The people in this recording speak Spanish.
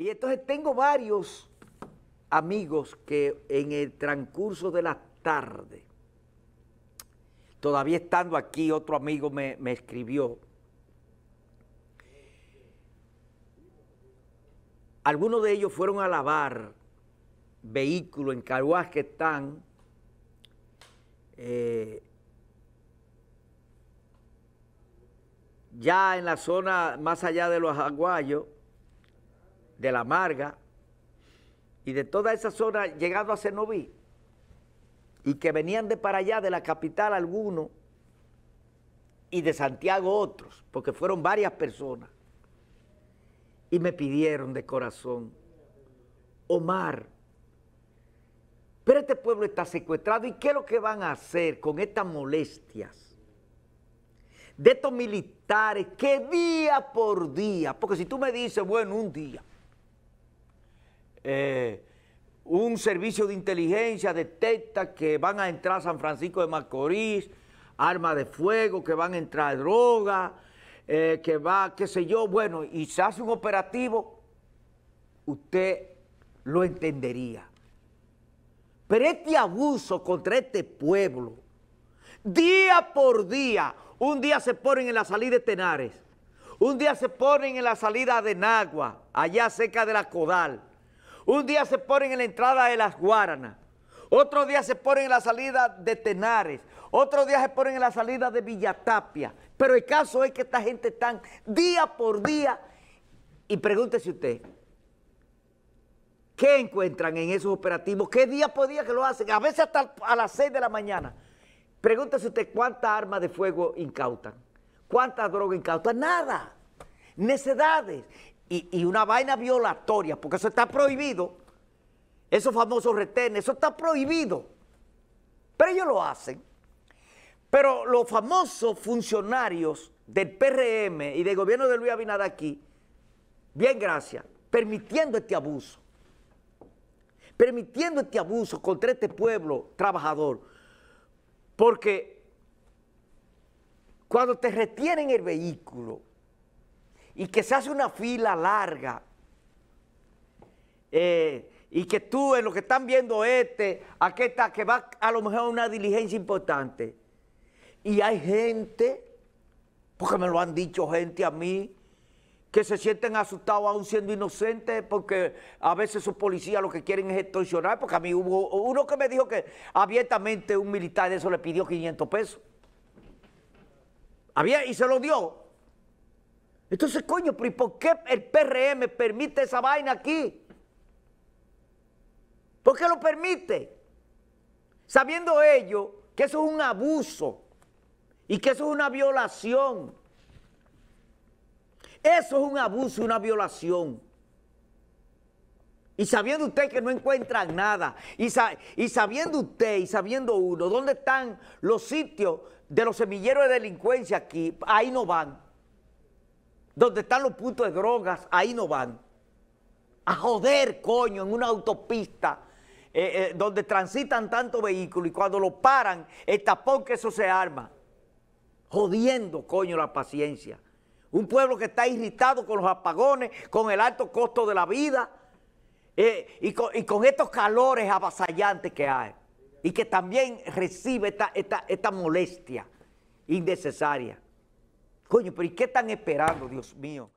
Y entonces tengo varios amigos que en el transcurso de la tarde, todavía estando aquí, otro amigo me, escribió, Algunos de ellos fueron a lavar vehículos en carruajes que están eh, ya en la zona más allá de los aguayos, de La Marga y de toda esa zona llegado a Cenoví y que venían de para allá, de la capital algunos y de Santiago otros, porque fueron varias personas. Y me pidieron de corazón, Omar, pero este pueblo está secuestrado y ¿qué es lo que van a hacer con estas molestias? De estos militares que día por día, porque si tú me dices, bueno, un día, eh, un servicio de inteligencia detecta que van a entrar a San Francisco de Macorís, armas de fuego, que van a entrar drogas eh, que va, qué sé yo, bueno, y se hace un operativo, usted lo entendería. Pero este abuso contra este pueblo, día por día, un día se ponen en la salida de Tenares, un día se ponen en la salida de Nagua, allá cerca de la Codal, un día se ponen en la entrada de las Guaranas. Otro día se ponen en la salida de Tenares. Otro día se ponen en la salida de Villatapia. Pero el caso es que esta gente están día por día. Y pregúntese usted, ¿qué encuentran en esos operativos? ¿Qué día por día que lo hacen? A veces hasta a las 6 de la mañana. Pregúntese usted cuántas armas de fuego incautan. ¿Cuántas drogas incautan? Nada necedades y, una vaina violatoria, porque eso está prohibido, esos famosos retenes, eso está prohibido. Pero ellos lo hacen. Pero los famosos funcionarios del PRM y del gobierno de Luis Abinader aquí, bien gracias, permitiendo este abuso, permitiendo este abuso contra este pueblo trabajador, porque cuando te retienen el vehículo y que se hace una fila larga eh, y que tú en lo que están viendo este, aquí está, que va a lo mejor a una diligencia importante. Y hay gente, porque me lo han dicho gente a mí, que se sienten asustados aún siendo inocentes porque a veces sus policías lo que quieren es extorsionar, porque a mí hubo uno que me dijo que abiertamente un militar de eso le pidió 500 pesos. Había, y se lo dio. Entonces, coño, pero ¿y por qué el PRM permite esa vaina aquí? ¿Por qué lo permite? Sabiendo ellos que eso es un abuso y que eso es una violación. Eso es un abuso y una violación. Y sabiendo usted que no encuentran nada, y, y, sabiendo usted y sabiendo uno dónde están los sitios de los semilleros de delincuencia aquí, ahí no van donde están los puntos de drogas, ahí no van. A joder, coño, en una autopista eh, eh, donde transitan tantos vehículos y cuando lo paran, el tapón que eso se arma. Jodiendo, coño, la paciencia. Un pueblo que está irritado con los apagones, con el alto costo de la vida eh, y, con, estos calores avasallantes que hay. Y que también recibe esta molestia innecesaria. Coño, pero ¿y qué están esperando, Dios mío?